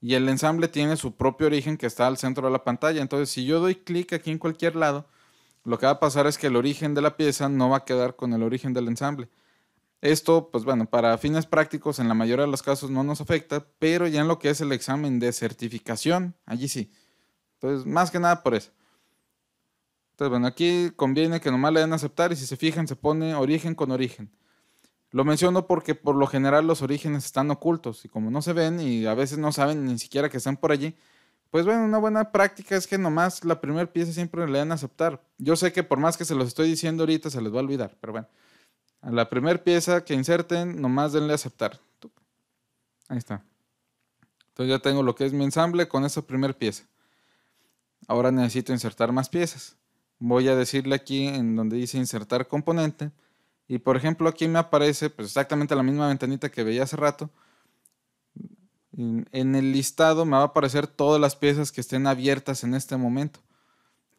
Speaker 1: y el ensamble tiene su propio origen que está al centro de la pantalla. Entonces, si yo doy clic aquí en cualquier lado, lo que va a pasar es que el origen de la pieza no va a quedar con el origen del ensamble. Esto, pues bueno, para fines prácticos en la mayoría de los casos no nos afecta, pero ya en lo que es el examen de certificación, allí sí. Entonces, más que nada por eso. Entonces, bueno, aquí conviene que nomás le den aceptar y si se fijan se pone origen con origen. Lo menciono porque por lo general los orígenes están ocultos y como no se ven y a veces no saben ni siquiera que están por allí, pues bueno, una buena práctica es que nomás la primera pieza siempre le den a aceptar. Yo sé que por más que se los estoy diciendo ahorita se les va a olvidar, pero bueno. A la primera pieza que inserten, nomás denle a aceptar. Ahí está. Entonces ya tengo lo que es mi ensamble con esa primera pieza. Ahora necesito insertar más piezas. Voy a decirle aquí en donde dice insertar componente y por ejemplo, aquí me aparece pues, exactamente la misma ventanita que veía hace rato. En el listado me va a aparecer todas las piezas que estén abiertas en este momento.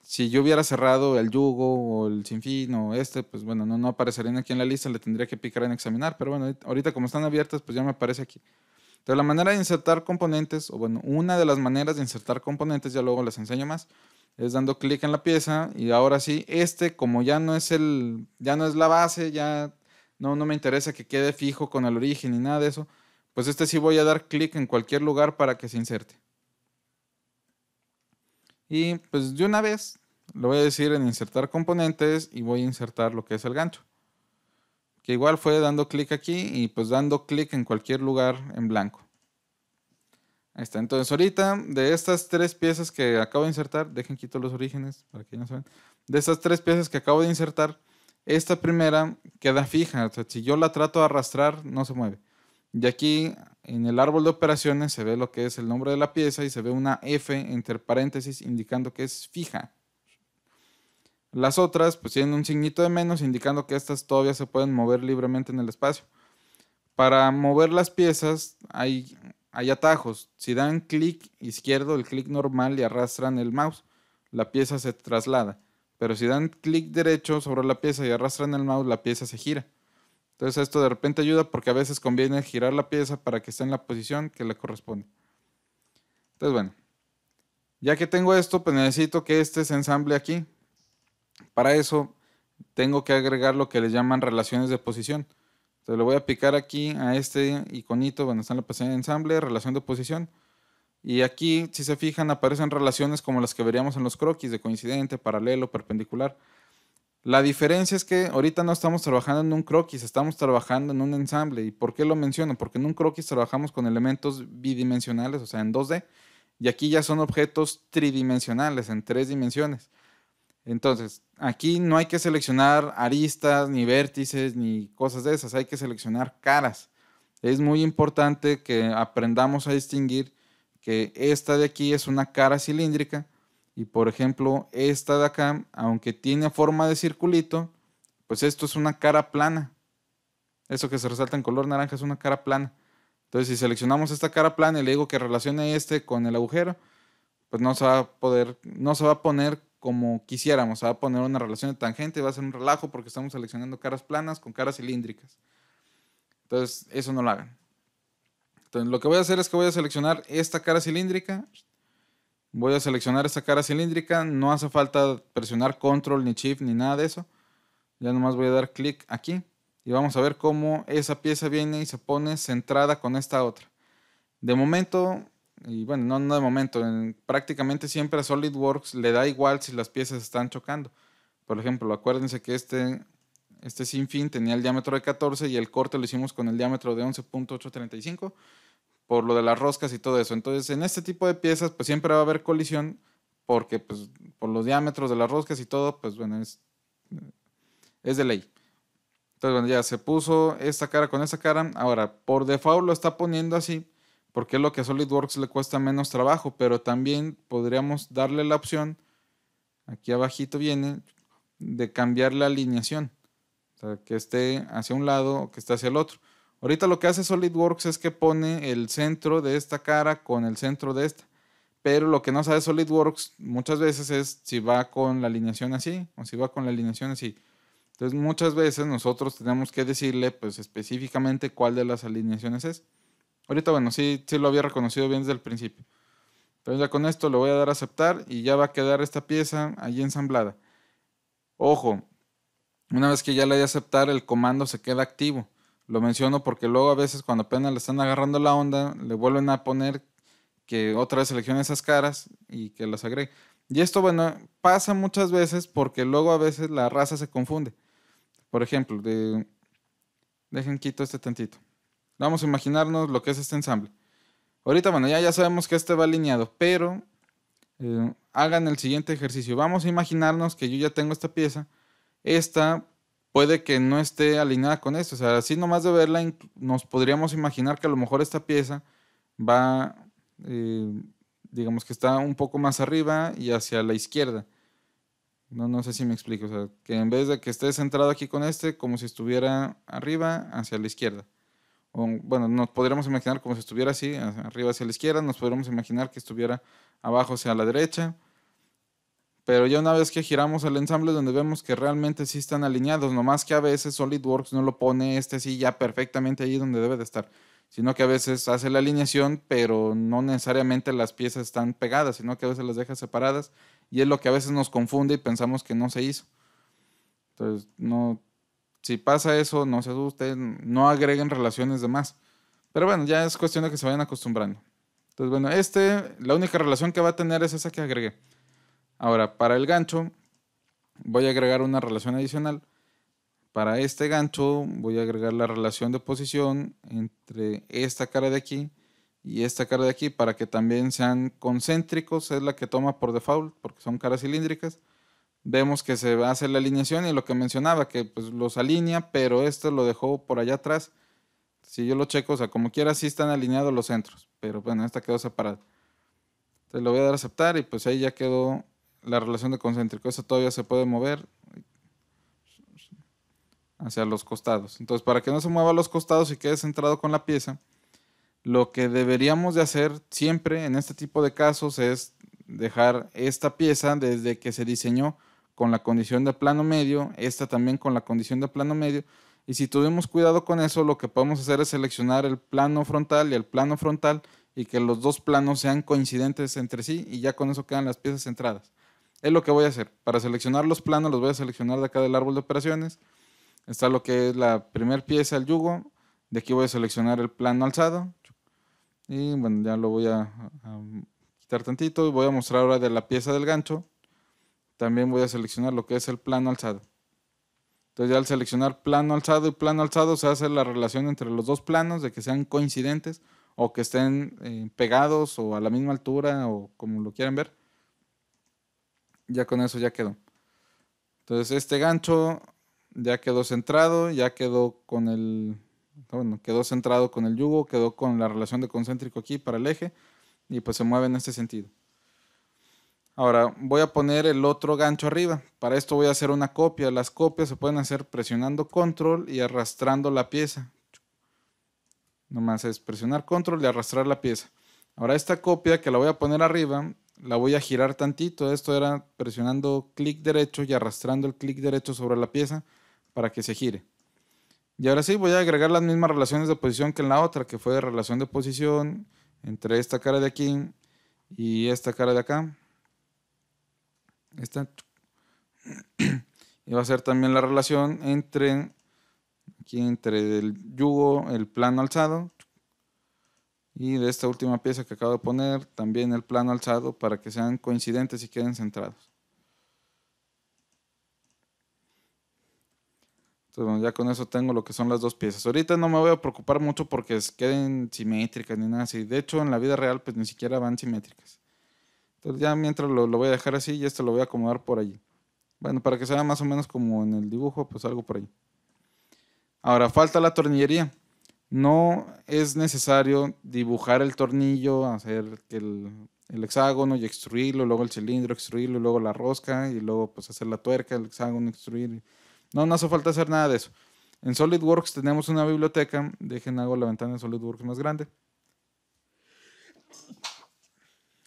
Speaker 1: Si yo hubiera cerrado el yugo o el sinfín o este, pues bueno, no, no aparecerían aquí en la lista, le tendría que picar en examinar, pero bueno, ahorita como están abiertas, pues ya me aparece aquí. Entonces la manera de insertar componentes, o bueno, una de las maneras de insertar componentes, ya luego les enseño más, es dando clic en la pieza y ahora sí, este como ya no es el, ya no es la base, ya no, no me interesa que quede fijo con el origen y nada de eso, pues este sí voy a dar clic en cualquier lugar para que se inserte. Y pues de una vez lo voy a decir en insertar componentes y voy a insertar lo que es el gancho. Que igual fue dando clic aquí y pues dando clic en cualquier lugar en blanco está. Entonces, ahorita, de estas tres piezas que acabo de insertar, dejen quito los orígenes para que ya no vean. De estas tres piezas que acabo de insertar, esta primera queda fija. si yo la trato de arrastrar, no se mueve. Y aquí en el árbol de operaciones se ve lo que es el nombre de la pieza y se ve una F entre paréntesis indicando que es fija. Las otras pues tienen un signito de menos indicando que estas todavía se pueden mover libremente en el espacio. Para mover las piezas hay hay atajos. Si dan clic izquierdo, el clic normal y arrastran el mouse, la pieza se traslada. Pero si dan clic derecho sobre la pieza y arrastran el mouse, la pieza se gira. Entonces esto de repente ayuda porque a veces conviene girar la pieza para que esté en la posición que le corresponde. Entonces bueno, ya que tengo esto, pues necesito que este se ensamble aquí. Para eso tengo que agregar lo que les llaman relaciones de posición le voy a picar aquí a este iconito bueno está la pestaña de ensamble, relación de posición. Y aquí, si se fijan, aparecen relaciones como las que veríamos en los croquis, de coincidente, paralelo, perpendicular. La diferencia es que ahorita no estamos trabajando en un croquis, estamos trabajando en un ensamble. ¿Y por qué lo menciono? Porque en un croquis trabajamos con elementos bidimensionales, o sea, en 2D, y aquí ya son objetos tridimensionales, en tres dimensiones. Entonces, aquí no hay que seleccionar aristas, ni vértices, ni cosas de esas, hay que seleccionar caras. Es muy importante que aprendamos a distinguir que esta de aquí es una cara cilíndrica y por ejemplo esta de acá, aunque tiene forma de circulito, pues esto es una cara plana. Eso que se resalta en color naranja es una cara plana. Entonces si seleccionamos esta cara plana y le digo que relacione este con el agujero, pues no se va a poder, no se va a poner como quisiéramos. va ¿ah? a poner una relación de tangente, va a ser un relajo porque estamos seleccionando caras planas con caras cilíndricas. Entonces, eso no lo hagan. Entonces, lo que voy a hacer es que voy a seleccionar esta cara cilíndrica. Voy a seleccionar esta cara cilíndrica. No hace falta presionar control ni shift ni nada de eso. Ya nomás voy a dar clic aquí. Y vamos a ver cómo esa pieza viene y se pone centrada con esta otra. De momento, y bueno, no, de momento, prácticamente siempre a SolidWorks le da igual si las piezas están chocando. Por ejemplo, acuérdense que este, este sinfín tenía el diámetro de 14 y el corte lo hicimos con el diámetro de 11.835 por lo de las roscas y todo eso. Entonces, en este tipo de piezas, pues siempre va a haber colisión porque pues, por los diámetros de las roscas y todo, pues bueno, es, es de ley. Entonces, bueno, ya se puso esta cara con esta cara. Ahora, por default lo está poniendo así porque es lo que a SolidWorks le cuesta menos trabajo, pero también podríamos darle la opción, aquí abajito viene, de cambiar la alineación, o sea, que esté hacia un lado o que esté hacia el otro. Ahorita lo que hace SolidWorks es que pone el centro de esta cara con el centro de esta, pero lo que no sabe SolidWorks muchas veces es si va con la alineación así o si va con la alineación así. Entonces muchas veces nosotros tenemos que decirle pues específicamente cuál de las alineaciones es. Ahorita, bueno, sí, sí lo había reconocido bien desde el principio. Pero ya con esto lo voy a dar a aceptar y ya va a quedar esta pieza allí ensamblada. Ojo, una vez que ya le haya a aceptar, el comando se queda activo. Lo menciono porque luego a veces cuando apenas le están agarrando la onda, le vuelven a poner que otra vez seleccione esas caras y que las agregue. Y esto, bueno, pasa muchas veces porque luego a veces la raza se confunde. Por ejemplo, de... dejen quito este tantito. Vamos a imaginarnos lo que es este ensamble. Ahorita, bueno, ya, ya sabemos que este va alineado, pero eh, hagan el siguiente ejercicio. Vamos a imaginarnos que yo ya tengo esta pieza. Esta puede que no esté alineada con esto. O sea, así nomás de verla, nos podríamos imaginar que a lo mejor esta pieza va, eh, digamos que está un poco más arriba y hacia la izquierda. No, no sé si me explico. O sea, que en vez de que esté centrado aquí con este, como si estuviera arriba, hacia la izquierda bueno, nos podríamos imaginar como si estuviera así, arriba hacia la izquierda, nos podríamos imaginar que estuviera abajo hacia la derecha. Pero ya una vez que giramos el ensamble donde vemos que realmente sí están alineados, nomás que a veces SolidWorks no lo pone este así ya perfectamente ahí donde debe de estar, sino que a veces hace la alineación, pero no necesariamente las piezas están pegadas, sino que a veces las deja separadas y es lo que a veces nos confunde y pensamos que no se hizo. Entonces, no, si pasa eso, no se asusten, no agreguen relaciones de más. Pero bueno, ya es cuestión de que se vayan acostumbrando. Entonces, bueno, este, la única relación que va a tener es esa que agregué. Ahora, para el gancho, voy a agregar una relación adicional. Para este gancho, voy a agregar la relación de posición entre esta cara de aquí y esta cara de aquí para que también sean concéntricos. Es la que toma por default porque son caras cilíndricas vemos que se hace la alineación y lo que mencionaba, que pues los alinea, pero esto lo dejó por allá atrás. Si yo lo checo, o sea, como quiera sí están alineados los centros, pero bueno, esta quedó separada. Entonces lo voy a dar a aceptar y pues ahí ya quedó la relación de concéntrico. Eso todavía se puede mover hacia los costados. Entonces, para que no se mueva los costados y quede centrado con la pieza, lo que deberíamos de hacer siempre en este tipo de casos es dejar esta pieza desde que se diseñó con la condición de plano medio, esta también con la condición de plano medio. Y si tuvimos cuidado con eso, lo que podemos hacer es seleccionar el plano frontal y el plano frontal y que los dos planos sean coincidentes entre sí y ya con eso quedan las piezas centradas. Es lo que voy a hacer. Para seleccionar los planos los voy a seleccionar de acá del árbol de operaciones. Está lo que es la primera pieza, el yugo. De aquí voy a seleccionar el plano alzado. Y bueno, ya lo voy a, quitar tantito voy a mostrar ahora de la pieza del gancho también voy a seleccionar lo que es el plano alzado. Entonces ya al seleccionar plano alzado y plano alzado se hace la relación entre los dos planos de que sean coincidentes o que estén eh, pegados o a la misma altura o como lo quieran ver. Ya con eso ya quedó. Entonces este gancho ya quedó centrado, ya quedó con el bueno, quedó centrado con el yugo, quedó con la relación de concéntrico aquí para el eje y pues se mueve en este sentido. Ahora voy a poner el otro gancho arriba. Para esto voy a hacer una copia. Las copias se pueden hacer presionando control y arrastrando la pieza. Nomás es presionar control y arrastrar la pieza. Ahora esta copia que la voy a poner arriba, la voy a girar tantito. Esto era presionando clic derecho y arrastrando el clic derecho sobre la pieza para que se gire. Y ahora sí voy a agregar las mismas relaciones de posición que en la otra, que fue de relación de posición entre esta cara de aquí y esta cara de acá. Esta, y va a ser también la relación entre, entre el yugo, el plano alzado, y de esta última pieza que acabo de poner, también el plano alzado para que sean coincidentes y queden centrados. Entonces, ya con eso tengo lo que son las dos piezas. Ahorita no me voy a preocupar mucho porque queden simétricas ni nada así. De hecho, en la vida real, pues ni siquiera van simétricas. Entonces ya mientras lo, voy a dejar así y esto lo voy a acomodar por allí. Bueno, para que sea más o menos como en el dibujo, pues algo por ahí. Ahora, falta la tornillería. No es necesario dibujar el tornillo, hacer el, el hexágono y extruirlo, luego el cilindro, extruirlo, luego la rosca y luego pues hacer la tuerca, el hexágono, extruir. No, no hace falta hacer nada de eso. En SolidWorks tenemos una biblioteca. Dejen hago la ventana de SolidWorks más grande.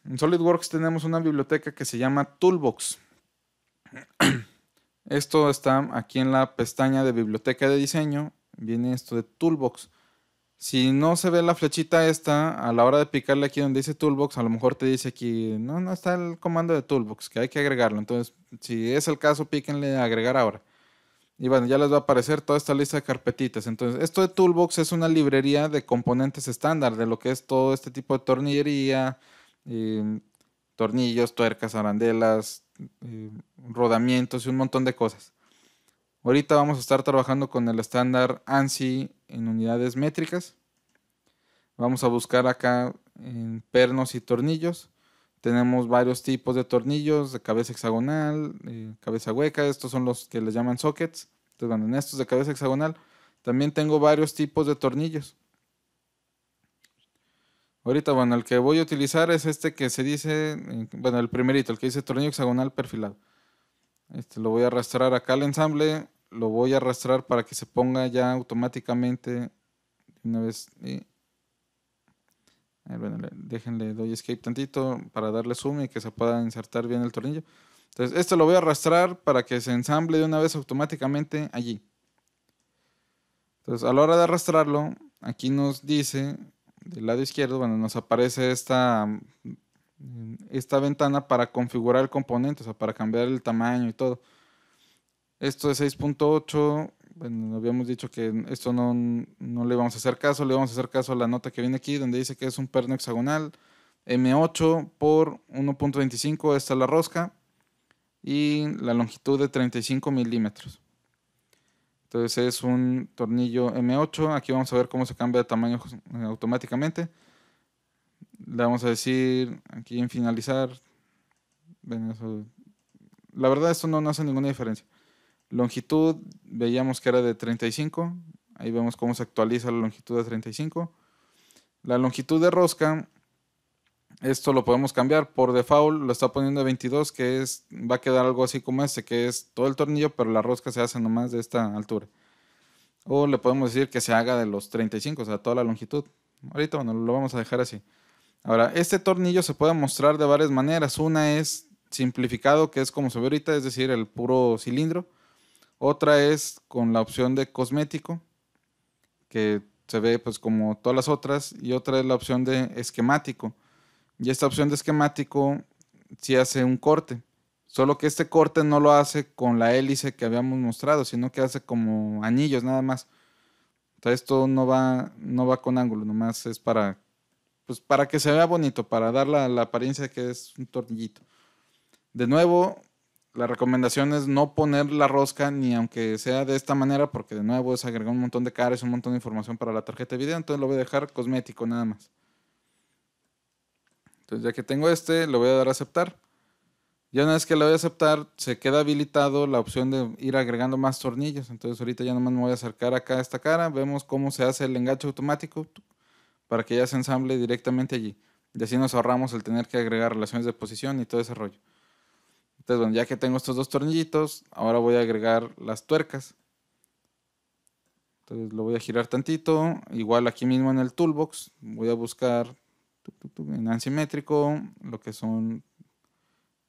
Speaker 1: En SolidWorks tenemos una biblioteca que se llama Toolbox. Esto está aquí en la pestaña de biblioteca de diseño. Viene esto de Toolbox. Si no se ve la flechita esta, a la hora de picarle aquí donde dice Toolbox, a lo mejor te dice aquí, no, no está el comando de Toolbox, que hay que agregarlo. Entonces, si es el caso, píquenle agregar ahora. Y bueno, ya les va a aparecer toda esta lista de carpetitas. Entonces, esto de Toolbox es una librería de componentes estándar, de lo que es todo este tipo de tornillería, Em, tornillos, tuercas, arandelas, em, rodamientos y un montón de cosas. Ahorita vamos a estar trabajando con el estándar ANSI en unidades métricas. Vamos a buscar acá en em, pernos y tornillos. Tenemos varios tipos de tornillos, de cabeza hexagonal, eh, cabeza hueca, estos son los que les llaman sockets. Entonces, en estos de cabeza hexagonal también tengo varios tipos de tornillos. Ahorita, bueno, el que voy a utilizar es este que se dice, bueno, el primerito, el que dice tornillo hexagonal perfilado. Este lo voy a arrastrar acá al ensamble, lo voy a arrastrar para que se ponga ya automáticamente una vez. bueno, déjenle, doy escape tantito para darle zoom y que se pueda insertar bien el tornillo. Entonces, esto lo voy a arrastrar para que se ensamble de una vez automáticamente allí. Entonces, a la hora de arrastrarlo, aquí nos dice del lado izquierdo, bueno, nos aparece esta, esta ventana para configurar el componente, o sea, para cambiar el tamaño y todo. Esto es 6.8, bueno, habíamos dicho que esto no, le vamos a hacer caso, le vamos a hacer caso a la nota que viene aquí, donde dice que es un perno hexagonal, M8 por 1.25, esta es la rosca, y la longitud de 35 milímetros. Entonces es un tornillo M8. Aquí vamos a ver cómo se cambia de tamaño eh, automáticamente. Le vamos a decir aquí en finalizar. La verdad esto no, no hace ninguna diferencia. Longitud, veíamos que era de 35. Ahí vemos cómo se actualiza la longitud de 35. La longitud de rosca esto lo podemos cambiar. Por default lo está poniendo a 22, que es, va a quedar algo así como este, que es todo el tornillo, pero la rosca se hace nomás de esta altura. O le podemos decir que se haga de los 35, o sea, toda la longitud. Ahorita, lo vamos a dejar así. Ahora, este tornillo se puede mostrar de varias maneras. Una es simplificado, que es como se ve ahorita, es decir, el puro cilindro. Otra es con la opción de cosmético, que se ve pues como todas las otras. Y otra es la opción de esquemático, y esta opción de esquemático sí hace un corte. Solo que este corte no lo hace con la hélice que habíamos mostrado, sino que hace como anillos nada más. esto no va, no va con ángulo, nomás es para, pues, para que se vea bonito, para dar la, apariencia de que es un tornillito. De nuevo, la recomendación es no poner la rosca ni aunque sea de esta manera, porque de nuevo es agregar un montón de caras, un montón de información para la tarjeta de video, entonces lo voy a dejar cosmético nada más. Entonces, ya que tengo este, lo voy a dar a aceptar. Ya una vez que lo voy a aceptar, se queda habilitado la opción de ir agregando más tornillos. Entonces, ahorita ya nomás me voy a acercar acá a esta cara. Vemos cómo se hace el enganche automático para que ya se ensamble directamente allí. Y así nos ahorramos el tener que agregar relaciones de posición y todo ese rollo. Entonces, bueno, ya que tengo estos dos tornillitos, ahora voy a agregar las tuercas. Entonces lo voy a girar tantito. Igual aquí mismo en el toolbox voy a buscar en asimétrico, lo que son,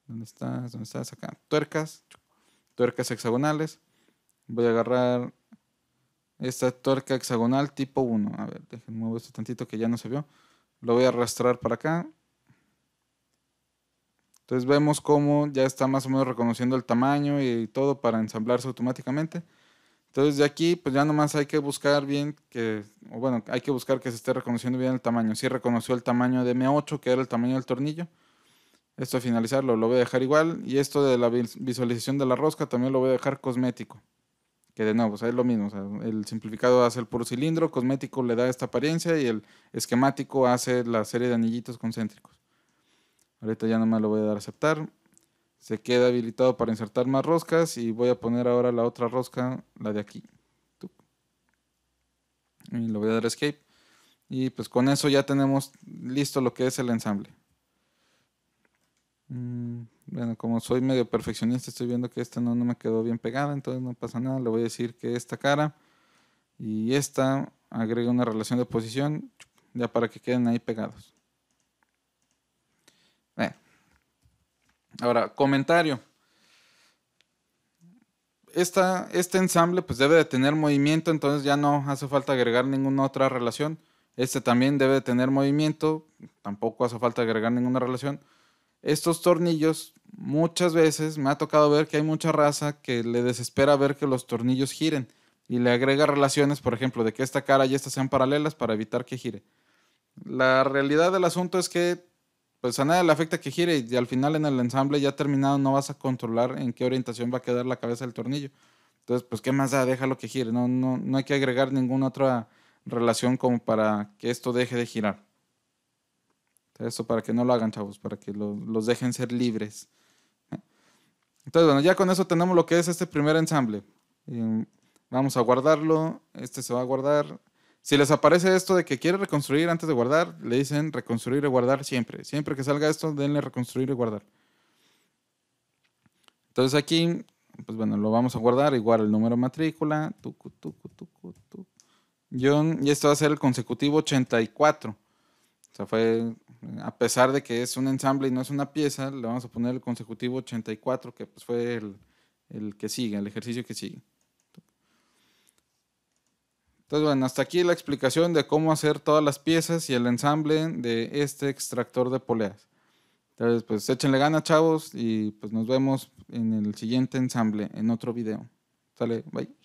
Speaker 1: ¿dónde estás? ¿Dónde estás? Acá, tuercas, tuercas hexagonales. Voy a agarrar esta tuerca hexagonal tipo 1. A ver, déjenme mover esto tantito que ya no se vio. Lo voy a arrastrar para acá. Entonces vemos cómo ya está más o menos reconociendo el tamaño y todo para ensamblarse automáticamente. Entonces de aquí, pues ya nomás hay que buscar bien que, bueno, hay que buscar que se esté reconociendo bien el tamaño. Si reconoció el tamaño de M8, que era el tamaño del tornillo. Esto a finalizarlo lo voy a dejar igual. Y esto de la visualización de la rosca también lo voy a dejar cosmético. Que de nuevo, es lo mismo. el simplificado hace el puro cilindro, cosmético le da esta apariencia y el esquemático hace la serie de anillitos concéntricos. Ahorita ya nomás lo voy a dar a aceptar se queda habilitado para insertar más roscas y voy a poner ahora la otra rosca, la de aquí. Y le voy a dar escape. Y pues con eso ya tenemos listo lo que es el ensamble. Mm, bueno, como soy medio perfeccionista, estoy viendo que esta no, no me quedó bien pegada, entonces no pasa nada. Le voy a decir que esta cara y esta agrega una relación de posición ya para que queden ahí pegados. Ahora, comentario. Esta, este ensamble pues debe de tener movimiento, entonces ya no hace falta agregar ninguna otra relación. Este también debe de tener movimiento, tampoco hace falta agregar ninguna relación. Estos tornillos, muchas veces me ha tocado ver que hay mucha raza que le desespera ver que los tornillos giren y le agrega relaciones, por ejemplo, de que esta cara y esta sean paralelas para evitar que gire. La realidad del asunto es que pues a nadie le afecta que gire y al final en el ensamble ya terminado no vas a controlar en qué orientación va a quedar la cabeza del tornillo. Entonces, pues qué más da, déjalo que gire, no, no, hay que agregar ninguna otra relación como para que esto deje de girar. Eso para que no lo hagan, chavos, para que los dejen ser libres. Entonces, bueno, ya con eso tenemos lo que es este primer ensamble. Em, vamos a guardarlo, este se va a guardar, si les aparece esto de que quiere reconstruir antes de guardar, le dicen reconstruir y guardar siempre. Siempre que salga esto, denle reconstruir y guardar. Entonces aquí, pues bueno, lo vamos a guardar, igual el número matrícula, y esto va a ser el consecutivo 84. O sea, fue, a pesar de que es un ensamble y no es una pieza, le vamos a poner el consecutivo 84, que pues, fue el que sigue, el ejercicio que sigue. Entonces, bueno, hasta aquí la explicación de cómo hacer todas las piezas y el ensamble de este extractor de poleas. Entonces, pues échenle ganas, chavos, y pues nos vemos en el siguiente ensamble, en otro video. Sale, bye.